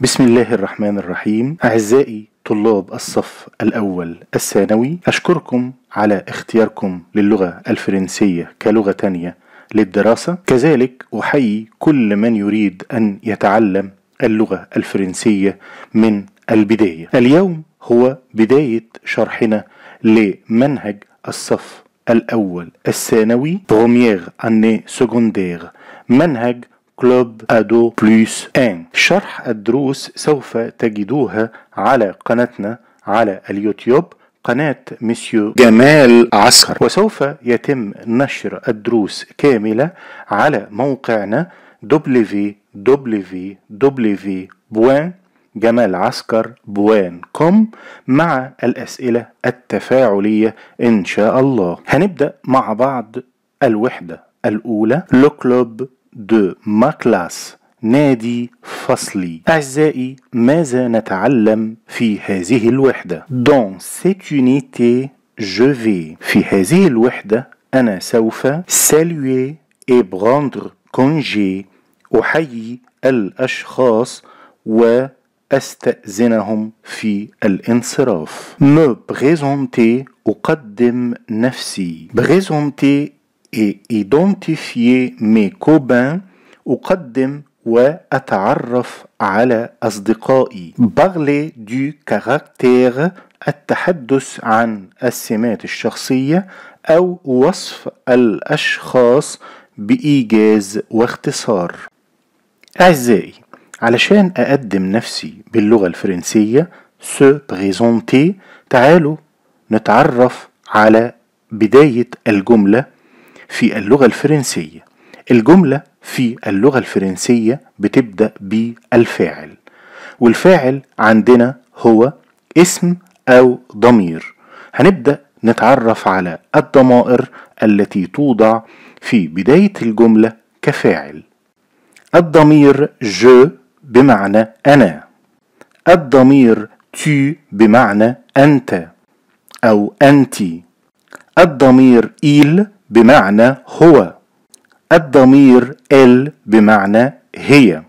بسم الله الرحمن الرحيم أعزائي طلاب الصف الأول الثانوي أشكركم على اختياركم للغة الفرنسية كلغة تانية للدراسة كذلك أحيي كل من يريد أن يتعلم اللغة الفرنسية من البداية اليوم هو بداية شرحنا لمنهج الصف الأول الثانوي بروميير أني سكوندير منهج كلوب أدو بلوس إن شرح الدروس سوف تجدوها على قناتنا على اليوتيوب قناة مسيو جمال عسكر وسوف يتم نشر الدروس كاملة على موقعنا www.jamalaskar.com مع الأسئلة التفاعلية إن شاء الله هنبدأ مع بعض الوحدة الأولى لوكلوب دو ما كلاس نادي فصلي أعزائي ماذا نتعلم في هذه الوحدة؟ Dans cette unité je vais في هذه الوحدة أنا سوف saluer et prendre congé أحيي الأشخاص وأستأذنهم في الانصراف me présenter أقدم نفسي présenter et identifier mes copains أقدم وأتعرف على أصدقائي parler du caractère التحدث عن السمات الشخصية أو وصف الأشخاص بإيجاز واختصار أعزائي علشان أقدم نفسي باللغة الفرنسية سو بريزونتي تعالوا نتعرف على بداية الجملة في اللغة الفرنسية الجملة في اللغة الفرنسية بتبدأ بالفاعل والفاعل عندنا هو اسم أو ضمير هنبدأ نتعرف على الضمائر التي توضع في بداية الجملة كفاعل الضمير جو بمعنى أنا الضمير تي بمعنى أنت أو أنتِ الضمير إيل بمعنى هو الضمير ال بمعنى هي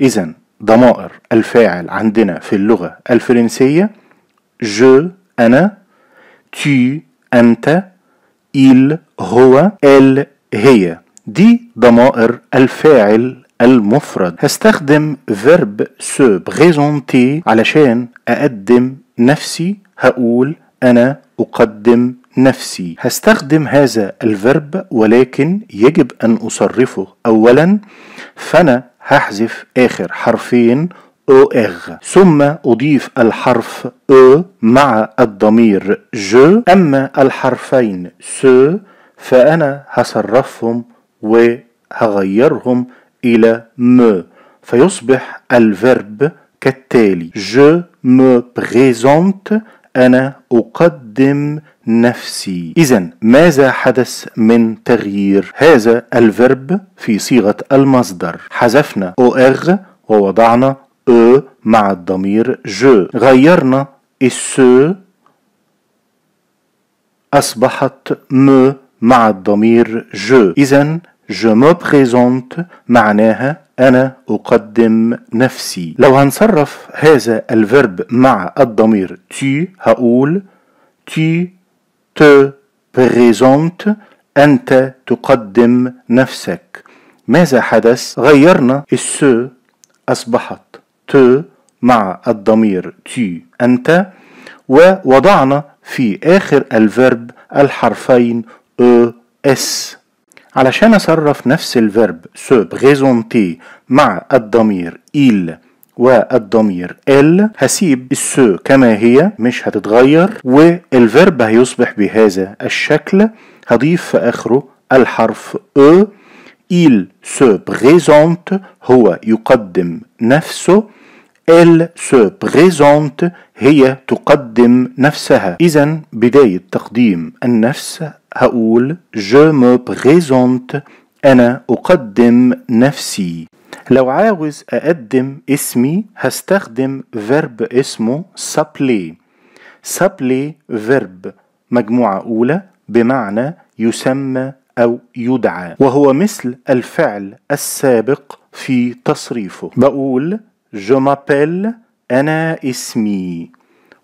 إذا ضمائر الفاعل عندنا في اللغة الفرنسية جو أنا تي أنت il هو ال هي دي ضمائر الفاعل المفرد هستخدم verb se بريزونتي علشان أقدم نفسي هقول أنا أقدم نفسي هستخدم هذا الفرب ولكن يجب أن أصرفه أولا فأنا هحذف آخر حرفين او اغ ثم أضيف الحرف او مع الضمير جو أما الحرفين سو فأنا هصرفهم وهغيرهم إلى م فيصبح الفرب كالتالي Je me présente أنا أقدم نفسي إذا ماذا حدث من تغيير هذا الفيرب في صيغة المصدر حذفنا OR ووضعنا او مع الضمير جو غيرنا السو أصبحت م مع الضمير جو إذا جو مو بريزونت معناها أنا أقدم نفسي لو هنصرف هذا الفيرب مع الضمير تي هقول تي te présentes أنت تقدم نفسك ماذا حدث غيرنا السو أصبحت ت مع الضمير تي أنت ووضعنا في آخر الفرب الحرفين أو e، اس علشان أصرف نفس الفرب سو بريزونتي مع الضمير إل والضمير ال هسيب السو كما هي مش هتتغير والفيرب هيصبح بهذا الشكل هضيف في اخره الحرف او e. il se présente هو يقدم نفسه elle se présente هي تقدم نفسها إذا بداية تقديم النفس هقول je me présente أنا أقدم نفسي لو عاوز أقدم اسمي هستخدم فيرب اسمه سابلي سابلي فيرب مجموعة أولى بمعنى يسمى أو يدعى وهو مثل الفعل السابق في تصريفه بقول جو مابيل أنا اسمي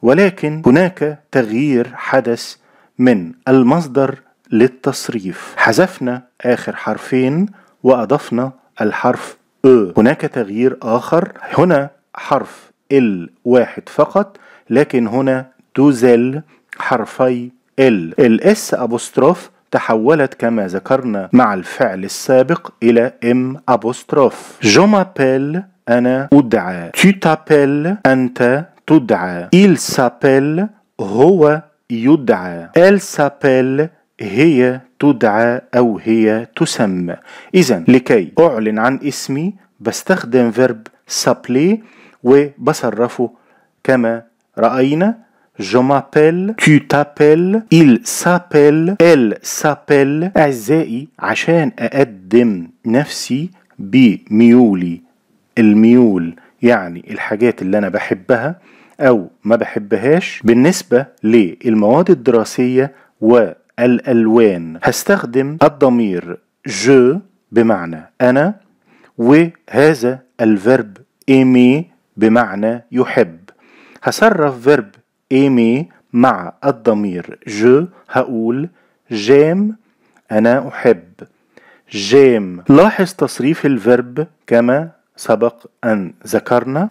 ولكن هناك تغيير حدث من المصدر للتصريف حذفنا آخر حرفين وأضفنا الحرف أ هناك تغيير آخر هنا حرف ال واحد فقط لكن هنا تزل حرفي ال الاس أبوستروف تحولت كما ذكرنا مع الفعل السابق إلى ام أبوستروف جو مابيل أنا أدعى تو تابيل أنت تدعى إل سابيل هو يدعى إل سابيل هي تدعى أو هي تسمى إذا لكي أعلن عن اسمي بستخدم فيرب سابلي وبصرفه كما رأينا Je m'appelle, tu t'appelles, il s'appelle, elle s'appelle أعزائي عشان أقدم نفسي بميولي الميول يعني الحاجات اللي أنا بحبها أو ما بحبهاش بالنسبة للمواد الدراسية و الألوان هستخدم الضمير جو بمعنى أنا وهذا الفرب ايمي بمعنى يحب هصرف فرب ايمي مع الضمير جو هقول جيم أنا أحب جيم لاحظ تصريف الفرب كما سبق أن ذكرنا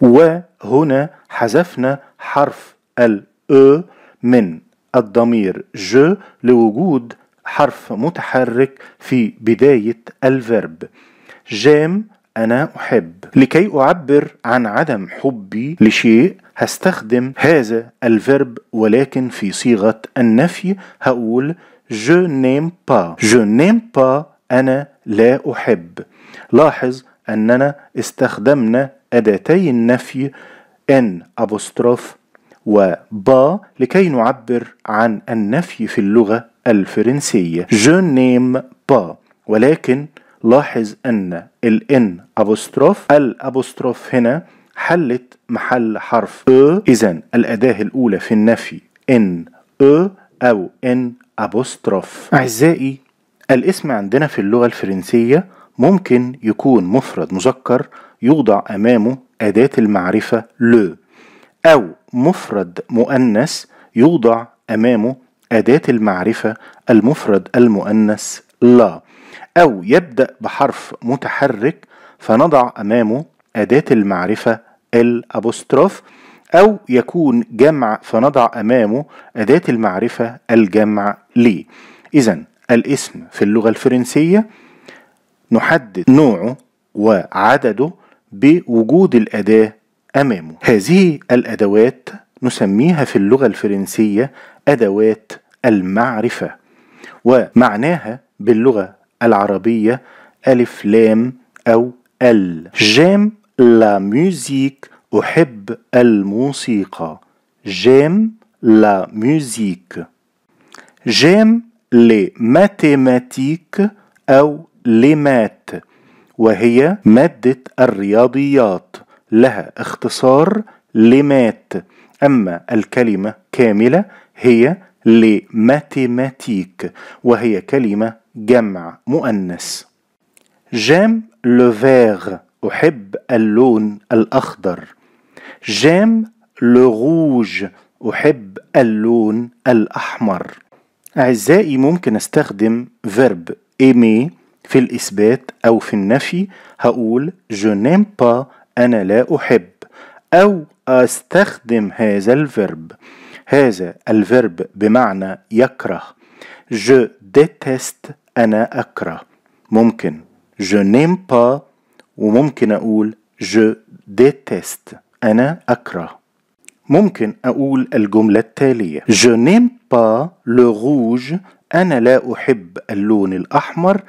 وهنا حذفنا حرف ال e من الضمير جو لوجود حرف متحرك في بداية الفيرب جام أنا أحب لكي أعبر عن عدم حبي لشيء هستخدم هذا الفيرب ولكن في صيغة النفي هقول je n'aime pas je n'aime pas أنا لا أحب لاحظ أننا استخدمنا أداتي النفي ان أبوستروف وبا لكي نعبر عن النفي في اللغة الفرنسية جو نيم با ولكن لاحظ أن الإن أبوستروف الأبوستروف هنا حلت محل حرف أ e. إذا الأداة الأولى في النفي إن أ e أو إن أبوستروف أعزائي الاسم عندنا في اللغة الفرنسية ممكن يكون مفرد مذكر يوضع أمامه أداة المعرفة لو أو مفرد مؤنث يوضع امامه اداه المعرفه المفرد المؤنث لا او يبدا بحرف متحرك فنضع امامه اداه المعرفه الابوستروف أو يكون جمع فنضع أمامه أداة المعرفة الجمع لي إذا الاسم في اللغة الفرنسية نحدد نوعه وعدده بوجود الأداة أمامه هذه الأدوات نسميها في اللغة الفرنسية أدوات المعرفة ومعناها باللغة العربية ألف لام أو ال جام لا ميوزيك أحب الموسيقى جام لا ميوزيك جام لي ماتيماتيك أو لي مات وهي مادة الرياضيات لها اختصار لمات أما الكلمة كاملة هي لماتيماتيك وهي كلمة جمع مؤنث جام لو أحب اللون الأخضر جام لو روج أحب اللون الأحمر أعزائي ممكن أستخدم فيرب إيمي في الإثبات أو في النفي هقول je n'aime pas أنا لا أحب أو أستخدم هذا الفيرب هذا الفيرب بمعنى يكره je déteste أنا أكره ممكن je n'aime pas وممكن أقول je déteste أنا أكره ممكن أقول الجملة التالية je n'aime pas le rouge أنا لا أحب اللون الأحمر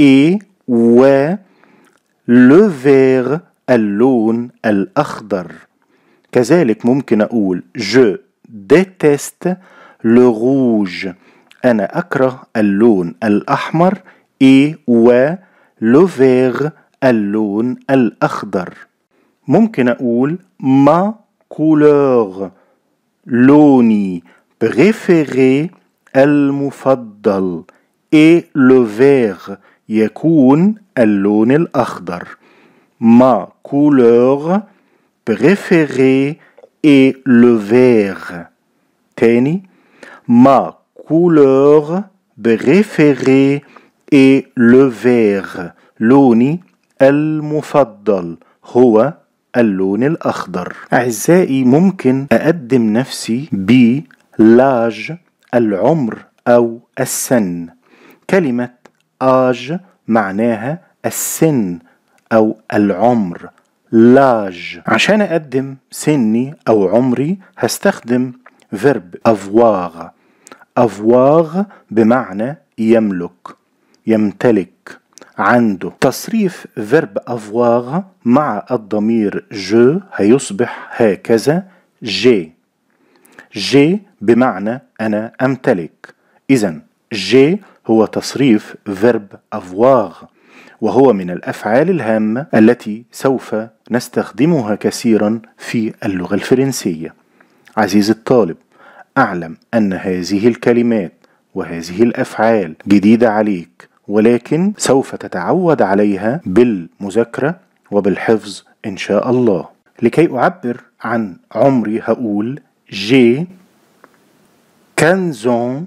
et و le vert اللون الأخضر كذلك ممكن أقول je déteste le rouge أنا أكره اللون الأحمر et و le vert اللون الأخضر ممكن أقول ma couleur لوني préféré المفضل et le vert يكون اللون الأخضر Ma couleur préférée est le vert. تاني Ma couleur préférée est le vert. لوني المفضل هو اللون الأخضر أعزائي ممكن أقدم نفسي ب لاج العمر أو السن كلمة آج معناها السن أو العمر لاج عشان أقدم سني أو عمري هستخدم فيرب أفواغ أفواغ بمعنى يملك يمتلك عنده تصريف فيرب أفواغ مع الضمير جو هيصبح هكذا جي جي بمعنى أنا أمتلك إذا جي هو تصريف فيرب أفواغ وهو من الافعال الهامه التي سوف نستخدمها كثيرا في اللغه الفرنسيه عزيزي الطالب اعلم ان هذه الكلمات وهذه الافعال جديده عليك ولكن سوف تتعود عليها بالمذاكره وبالحفظ ان شاء الله لكي اعبر عن عمري هقول جي كانزون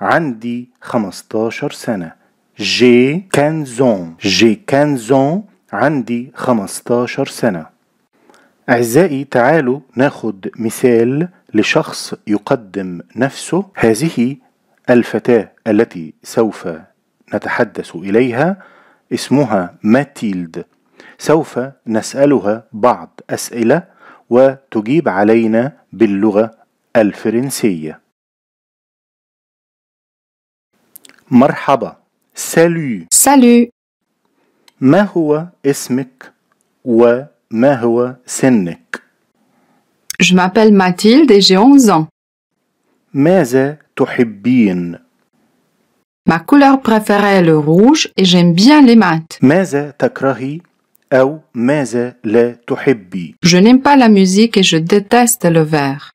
عندي 15 سنه جي كانزون جي كانزون عندي 15 سنة أعزائي تعالوا ناخد مثال لشخص يقدم نفسه هذه الفتاة التي سوف نتحدث إليها اسمها ماتيلد سوف نسألها بعض أسئلة وتجيب علينا باللغة الفرنسية مرحبا Salut. Salut. Je m'appelle Mathilde et j'ai 11 ans. Ma couleur préférée est le rouge et j'aime bien les maths. Je n'aime pas la musique et je déteste le vert.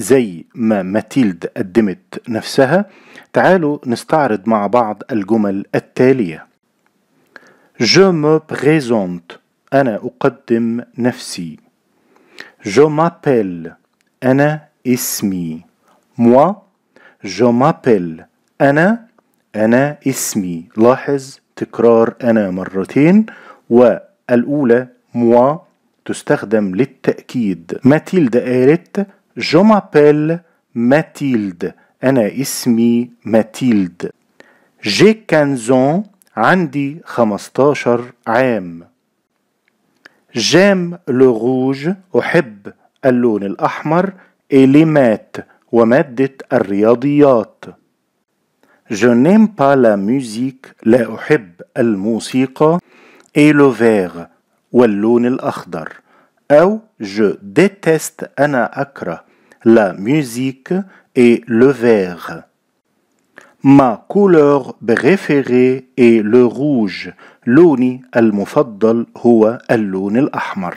زي ما ماتيلد قدمت نفسها تعالوا نستعرض مع بعض الجمل التالية Je me présente أنا أقدم نفسي Je m'appelle أنا اسمي Moi Je m'appelle أنا أنا اسمي لاحظ تكرار أنا مرتين والأولى moi تستخدم للتأكيد ماتيلدا قالت Je m'appelle Mathilde. أنا اسمي ماتيلد. J'ai 15 ans. عندي 15 عام. J'aime le rouge. أحب اللون الأحمر. Et les maths. ومادة الرياضيات. Je n'aime pas la musique. لا أحب الموسيقى. Et le vert. واللون الأخضر. أو je déteste أنا أكره la musique et le verre. Ma couleur préférée est le rouge. لوني المفضل هو اللون الأحمر.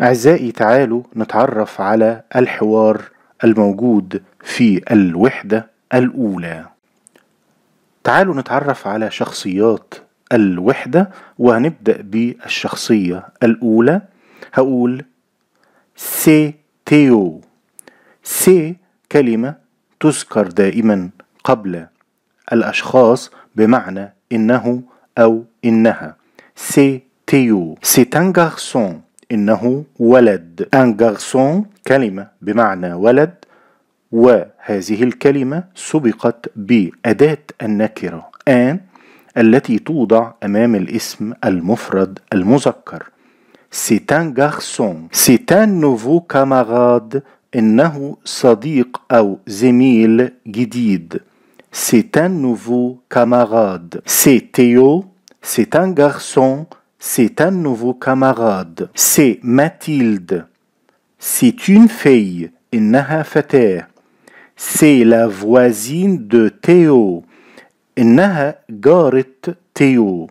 أعزائي تعالوا نتعرف على الحوار الموجود في الوحدة الأولى. تعالوا نتعرف على شخصيات الوحدة وهنبدأ بالشخصية الأولى هقول سي تيو سي كلمة تذكر دائما قبل الأشخاص بمعنى إنه أو إنها سي تيو سي ان غارسون إنه ولد ان غارسون كلمة بمعنى ولد وهذه الكلمة سبقت بأداة النكرة ان التي توضع أمام الاسم المفرد المذكر C'est un garçon. C'est un nouveau camarade. إنه صديق أو زميل جديد. C'est un nouveau camarade. C'est Théo. C'est un garçon. C'est un nouveau camarade. C'est Mathilde. C'est une fille. إنها فتاة. C'est la voisine de Théo. إنها جارة Théo.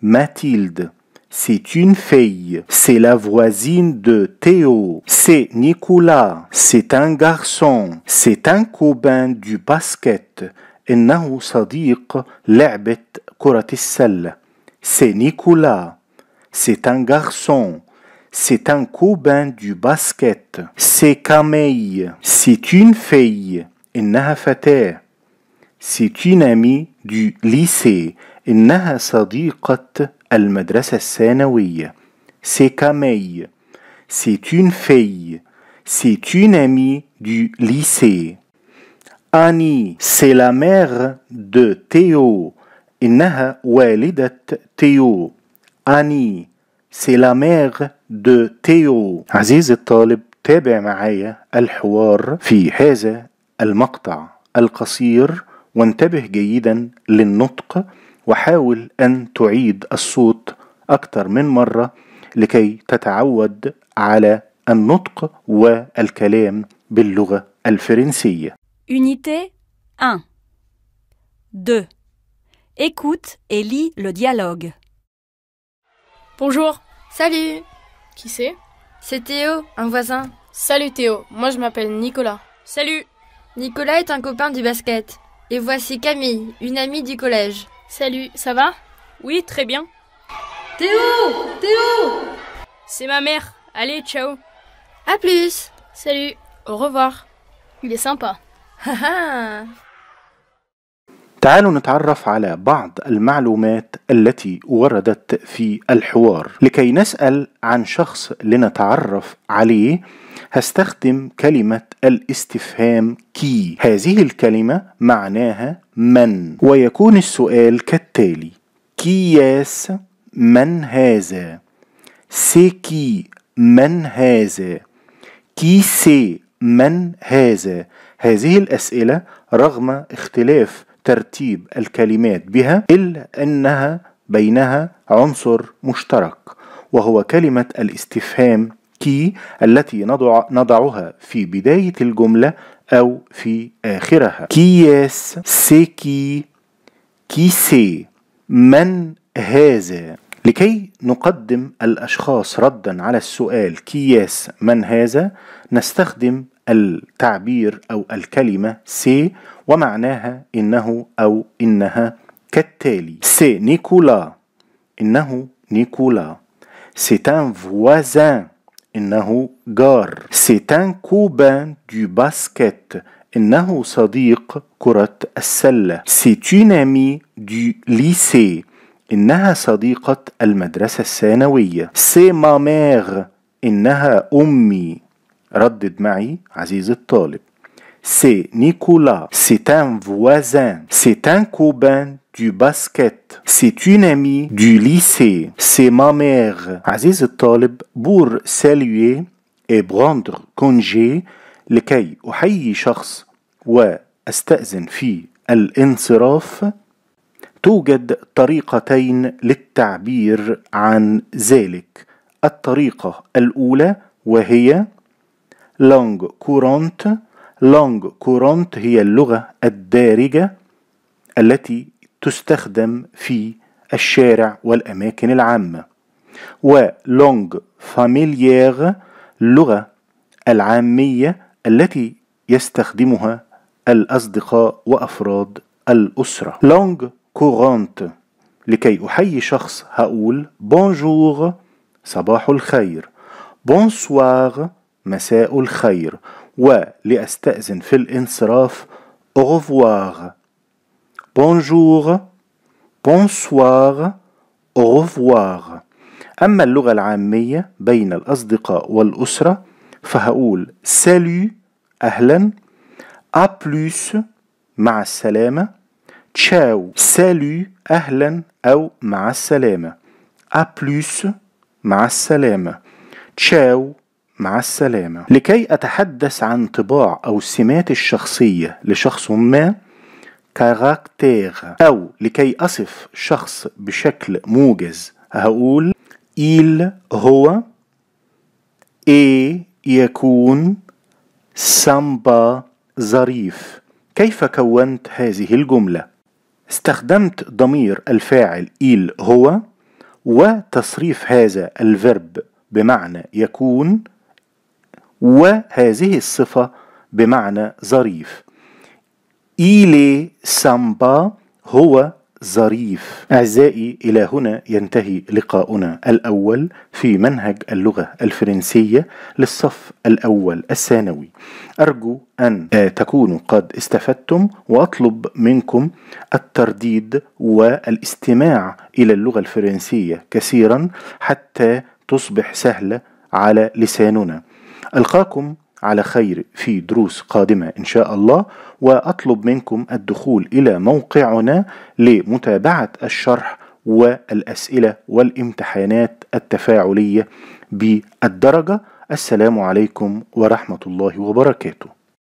Mathilde c'est une fille, c'est la voisine de Théo, c'est Nicolas, c'est un garçon, c'est un copain du basket, إنه لعبة كرة السلة. C'est Nicolas, c'est un garçon, c'est un copain du basket. C'est Camille, c'est une fille, إنها فتاة. C'est une amie du lycée, إنها صديقة المدرسة الثانوية C'est Camille. سي une fille. سي une amie du lycée. اني سي لا ميغ دو Théo. إنها والدة تيو. أني سي لا ميغ دو تيو عزيزي الطالب تابع معايا الحوار في هذا المقطع القصير وانتبه جيدا للنطق وحاول أن تعيد الصوت أكثر من مرة لكي تتعود على النطق والكلام باللغة الفرنسية. Unité 1 2 Écoute et lis le dialogue. Bonjour. Salut. Qui c'est C'est Théo, un voisin. Salut Théo, moi je m'appelle Nicolas. Salut. Nicolas est un copain du basket. Et voici Camille, une amie du collège. Salut, ça va Oui, très bien. Théo Théo C'est ma mère. Allez, ciao. À plus. Salut. Au revoir. Il est sympa. تعالوا نتعرف على بعض المعلومات التي وردت في الحوار لكي نسأل عن شخص لنتعرف عليه هستخدم كلمة الاستفهام كي هذه الكلمة معناها من ويكون السؤال كالتالي كياس من هذا سي كي من هذا كي سي من هذا هذه الأسئلة رغم اختلاف ترتيب الكلمات بها إلا أنها بينها عنصر مشترك وهو كلمة الاستفهام كي التي نضع نضعها في بداية الجملة أو في آخرها كي سيكي سي من هذا لكي نقدم الأشخاص ردا على السؤال كياس من هذا نستخدم التعبير أو الكلمة سي ومعناها إنه أو إنها كالتالي سي نيكولا إنه نيكولا سي ان فوازان إنه جار سيتان كوبان دو باسكت إنه صديق كرة السلة سيتونامي دو ليسي إنها صديقة المدرسة الثانوية سي مامير إنها أمي ردد معي عزيزي الطالب سي نيكولا سي تان فوازان سي تان كوبان du basket c'est une amie du lycée c'est ma mère Aziz Talib, pour saluer et prendre congé لكي أحيي شخص وأستأذن في الانصراف توجد طريقتين للتعبير عن ذلك الطريقة الأولى وهي long current long current هي اللغة الدارجة التي تستخدم في الشارع والأماكن العامة ولونج فاميليير اللغة العامية التي يستخدمها الأصدقاء وأفراد الأسرة لونج كورانت لكي أحيي شخص هقول بونجور صباح الخير بونسوار مساء الخير ولأستأذن في الانصراف أوفوار بونجور بونسوار au revoir أما اللغة العامية بين الأصدقاء والأسرة فهقول سالو أهلا ا بلوس مع السلامة تشاو سالو أهلا أو مع السلامة ا بلوس مع السلامة تشاو مع السلامة لكي أتحدث عن طباع أو سمات الشخصية لشخص ما كاركتير أو لكي أصف شخص بشكل موجز هقول إيل هو إيه يكون سامبا ظريف كيف كونت هذه الجملة؟ استخدمت ضمير الفاعل إيل هو وتصريف هذا الفرب بمعنى يكون وهذه الصفة بمعنى ظريف إيلي سامبا هو ظريف أعزائي إلى هنا ينتهي لقاؤنا الأول في منهج اللغة الفرنسية للصف الأول الثانوي أرجو أن تكونوا قد استفدتم وأطلب منكم الترديد والاستماع إلى اللغة الفرنسية كثيرا حتى تصبح سهلة على لساننا ألقاكم على خير في دروس قادمة إن شاء الله وأطلب منكم الدخول إلى موقعنا لمتابعة الشرح والأسئلة والامتحانات التفاعلية بالدرجة السلام عليكم ورحمة الله وبركاته